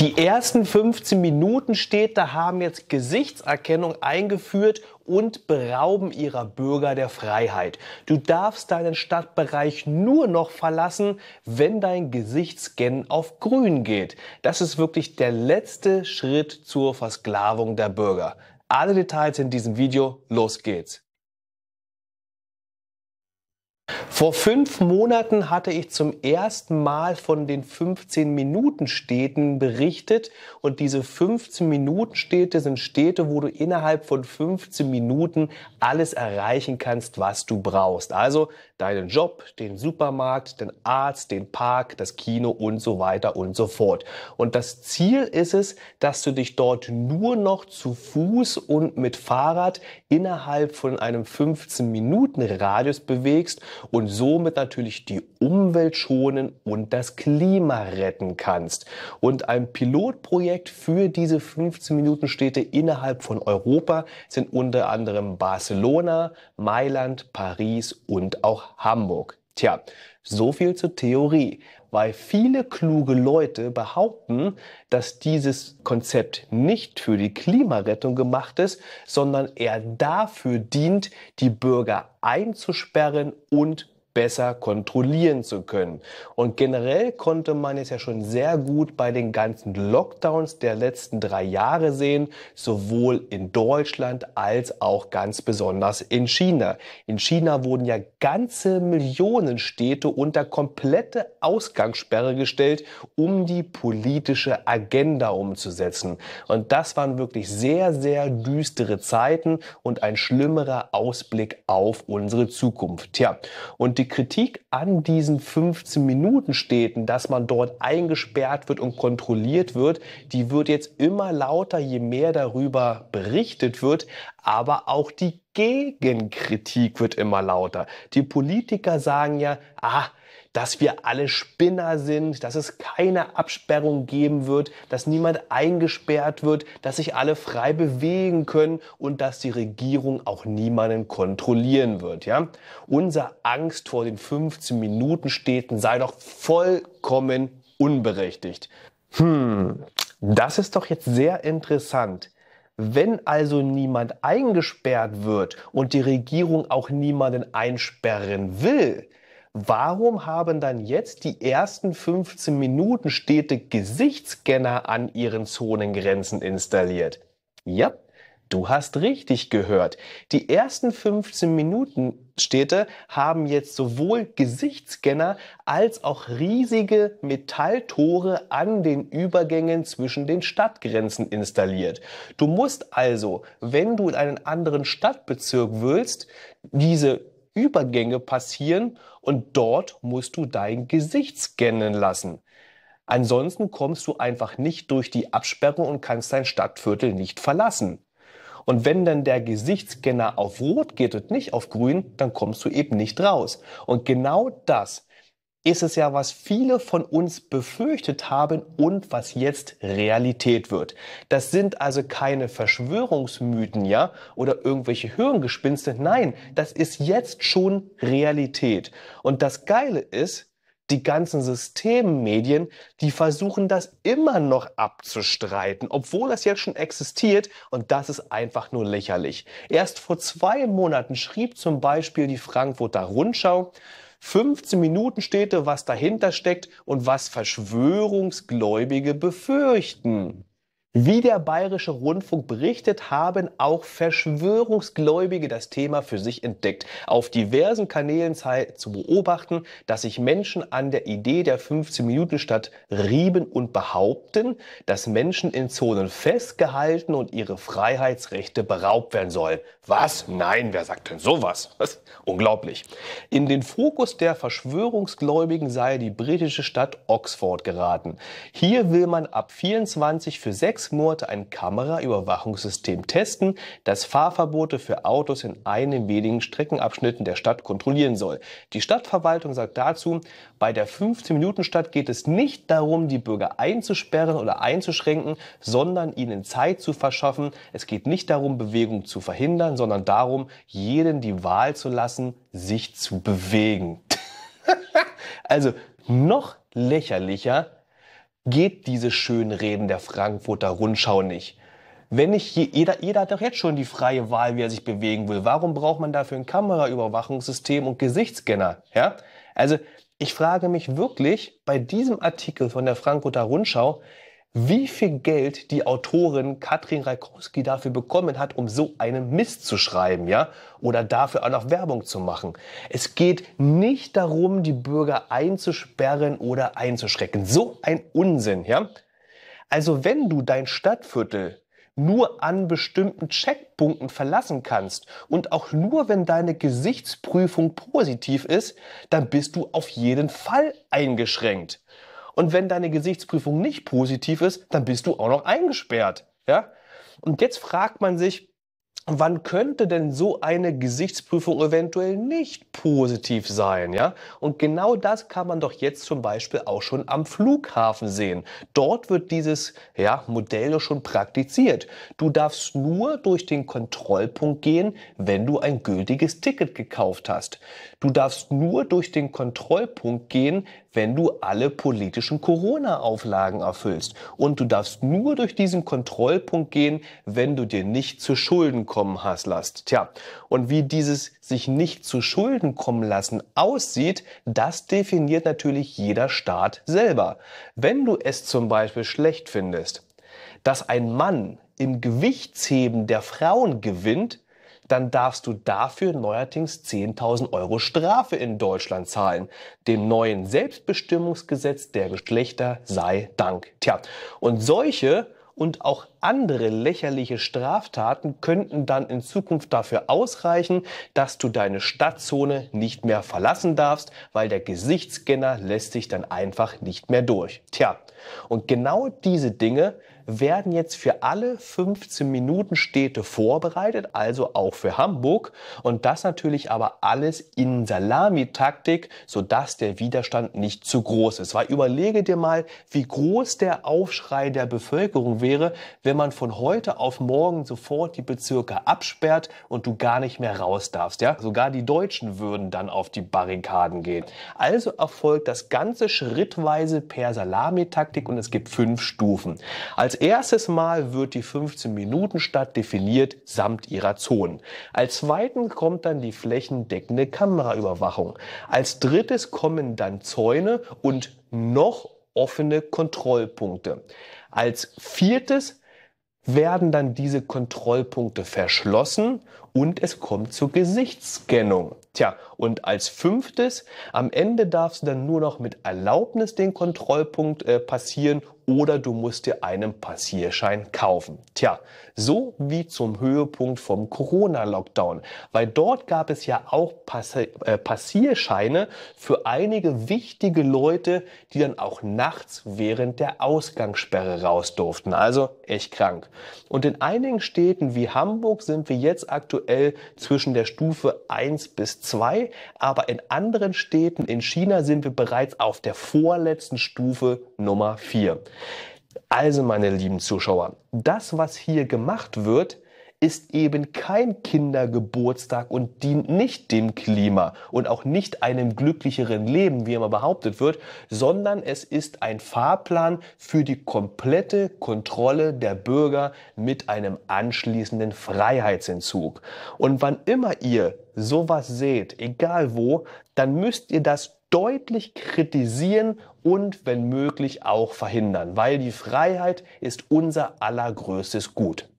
Die ersten 15 Minuten Städte haben jetzt Gesichtserkennung eingeführt und berauben ihrer Bürger der Freiheit. Du darfst deinen Stadtbereich nur noch verlassen, wenn dein Gesichtsscan auf grün geht. Das ist wirklich der letzte Schritt zur Versklavung der Bürger. Alle Details in diesem Video, los geht's. Vor fünf Monaten hatte ich zum ersten Mal von den 15-Minuten-Städten berichtet. Und diese 15-Minuten-Städte sind Städte, wo du innerhalb von 15 Minuten alles erreichen kannst, was du brauchst. Also deinen Job, den Supermarkt, den Arzt, den Park, das Kino und so weiter und so fort. Und das Ziel ist es, dass du dich dort nur noch zu Fuß und mit Fahrrad innerhalb von einem 15-Minuten-Radius bewegst und somit natürlich die Umwelt schonen und das Klima retten kannst. Und ein Pilotprojekt für diese 15 Minuten Städte innerhalb von Europa sind unter anderem Barcelona, Mailand, Paris und auch Hamburg. Tja, so viel zur Theorie, weil viele kluge Leute behaupten, dass dieses Konzept nicht für die Klimarettung gemacht ist, sondern er dafür dient, die Bürger einzusperren und besser kontrollieren zu können. Und generell konnte man es ja schon sehr gut bei den ganzen Lockdowns der letzten drei Jahre sehen, sowohl in Deutschland als auch ganz besonders in China. In China wurden ja ganze Millionen Städte unter komplette Ausgangssperre gestellt, um die politische Agenda umzusetzen. Und das waren wirklich sehr, sehr düstere Zeiten und ein schlimmerer Ausblick auf unsere Zukunft. Tja, und die Kritik an diesen 15 Minuten Städten, dass man dort eingesperrt wird und kontrolliert wird, die wird jetzt immer lauter, je mehr darüber berichtet wird. Aber auch die Gegenkritik wird immer lauter. Die Politiker sagen ja, ah, dass wir alle Spinner sind, dass es keine Absperrung geben wird, dass niemand eingesperrt wird, dass sich alle frei bewegen können und dass die Regierung auch niemanden kontrollieren wird. Ja? Unser Angst vor den 15-Minuten-Städten sei doch vollkommen unberechtigt. Hm, das ist doch jetzt sehr interessant. Wenn also niemand eingesperrt wird und die Regierung auch niemanden einsperren will, Warum haben dann jetzt die ersten 15 Minuten Städte Gesichtsscanner an ihren Zonengrenzen installiert? Ja, du hast richtig gehört. Die ersten 15 Minuten Städte haben jetzt sowohl Gesichtsscanner als auch riesige Metalltore an den Übergängen zwischen den Stadtgrenzen installiert. Du musst also, wenn du in einen anderen Stadtbezirk willst, diese Übergänge passieren und dort musst du dein Gesicht scannen lassen. Ansonsten kommst du einfach nicht durch die Absperrung und kannst dein Stadtviertel nicht verlassen. Und wenn dann der Gesichtsscanner auf Rot geht und nicht auf Grün, dann kommst du eben nicht raus. Und genau das ist es ja, was viele von uns befürchtet haben und was jetzt Realität wird. Das sind also keine Verschwörungsmythen, ja, oder irgendwelche Hirngespinste. Nein, das ist jetzt schon Realität. Und das Geile ist, die ganzen Systemmedien, die versuchen das immer noch abzustreiten, obwohl das jetzt schon existiert und das ist einfach nur lächerlich. Erst vor zwei Monaten schrieb zum Beispiel die Frankfurter Rundschau, 15 Minuten steht, was dahinter steckt und was Verschwörungsgläubige befürchten. Wie der Bayerische Rundfunk berichtet, haben auch Verschwörungsgläubige das Thema für sich entdeckt. Auf diversen Kanälen sei zu beobachten, dass sich Menschen an der Idee der 15-Minuten-Stadt rieben und behaupten, dass Menschen in Zonen festgehalten und ihre Freiheitsrechte beraubt werden sollen. Was? Nein, wer sagt denn sowas? Was? Unglaublich. In den Fokus der Verschwörungsgläubigen sei die britische Stadt Oxford geraten. Hier will man ab 24 für 6 sechs Monate ein Kameraüberwachungssystem testen, das Fahrverbote für Autos in einem wenigen Streckenabschnitten der Stadt kontrollieren soll. Die Stadtverwaltung sagt dazu, bei der 15-Minuten-Stadt geht es nicht darum, die Bürger einzusperren oder einzuschränken, sondern ihnen Zeit zu verschaffen. Es geht nicht darum, Bewegung zu verhindern, sondern darum, jeden die Wahl zu lassen, sich zu bewegen. also noch lächerlicher geht diese schönen Reden der Frankfurter Rundschau nicht. Wenn ich hier, jeder, jeder hat doch jetzt schon die freie Wahl, wie er sich bewegen will. Warum braucht man dafür ein Kameraüberwachungssystem und Gesichtsscanner? Ja? Also ich frage mich wirklich bei diesem Artikel von der Frankfurter Rundschau, wie viel Geld die Autorin Katrin Raikowski dafür bekommen hat, um so einen Mist zu schreiben, ja? Oder dafür auch noch Werbung zu machen. Es geht nicht darum, die Bürger einzusperren oder einzuschrecken. So ein Unsinn, ja? Also wenn du dein Stadtviertel nur an bestimmten Checkpunkten verlassen kannst und auch nur wenn deine Gesichtsprüfung positiv ist, dann bist du auf jeden Fall eingeschränkt. Und wenn deine Gesichtsprüfung nicht positiv ist, dann bist du auch noch eingesperrt. Ja? Und jetzt fragt man sich, Wann könnte denn so eine Gesichtsprüfung eventuell nicht positiv sein, ja? Und genau das kann man doch jetzt zum Beispiel auch schon am Flughafen sehen. Dort wird dieses ja, Modell schon praktiziert. Du darfst nur durch den Kontrollpunkt gehen, wenn du ein gültiges Ticket gekauft hast. Du darfst nur durch den Kontrollpunkt gehen, wenn du alle politischen Corona-Auflagen erfüllst. Und du darfst nur durch diesen Kontrollpunkt gehen, wenn du dir nicht zu Schulden kommen hast lasst. Tja, und wie dieses sich nicht zu Schulden kommen lassen aussieht, das definiert natürlich jeder Staat selber. Wenn du es zum Beispiel schlecht findest, dass ein Mann im Gewichtsheben der Frauen gewinnt, dann darfst du dafür neuerdings 10.000 Euro Strafe in Deutschland zahlen. Dem neuen Selbstbestimmungsgesetz der Geschlechter sei Dank. Tja, und solche und auch andere lächerliche Straftaten könnten dann in Zukunft dafür ausreichen, dass du deine Stadtzone nicht mehr verlassen darfst, weil der Gesichtsscanner lässt sich dann einfach nicht mehr durch. Tja, und genau diese Dinge werden jetzt für alle 15 Minuten Städte vorbereitet, also auch für Hamburg. Und das natürlich aber alles in Salamitaktik, sodass der Widerstand nicht zu groß ist. Weil überlege dir mal, wie groß der Aufschrei der Bevölkerung wäre, wenn man von heute auf morgen sofort die Bezirke absperrt und du gar nicht mehr raus darfst. Ja? Sogar die Deutschen würden dann auf die Barrikaden gehen. Also erfolgt das Ganze schrittweise per Salamitaktik und es gibt fünf Stufen. Als als erstes Mal wird die 15-Minuten-Stadt definiert samt ihrer Zonen. Als zweiten kommt dann die flächendeckende Kameraüberwachung. Als drittes kommen dann Zäune und noch offene Kontrollpunkte. Als viertes werden dann diese Kontrollpunkte verschlossen und es kommt zur Gesichtsscannung. Tja, und als fünftes, am Ende darfst du dann nur noch mit Erlaubnis den Kontrollpunkt äh, passieren oder du musst dir einen Passierschein kaufen. Tja, so wie zum Höhepunkt vom Corona-Lockdown, weil dort gab es ja auch Pass äh, Passierscheine für einige wichtige Leute, die dann auch nachts während der Ausgangssperre raus durften. Also echt krank. Und in einigen Städten wie Hamburg sind wir jetzt aktuell aktuell zwischen der Stufe 1 bis 2, aber in anderen Städten in China sind wir bereits auf der vorletzten Stufe Nummer 4. Also meine lieben Zuschauer, das, was hier gemacht wird, ist eben kein Kindergeburtstag und dient nicht dem Klima und auch nicht einem glücklicheren Leben, wie immer behauptet wird, sondern es ist ein Fahrplan für die komplette Kontrolle der Bürger mit einem anschließenden Freiheitsentzug. Und wann immer ihr sowas seht, egal wo, dann müsst ihr das deutlich kritisieren und wenn möglich auch verhindern, weil die Freiheit ist unser allergrößtes Gut.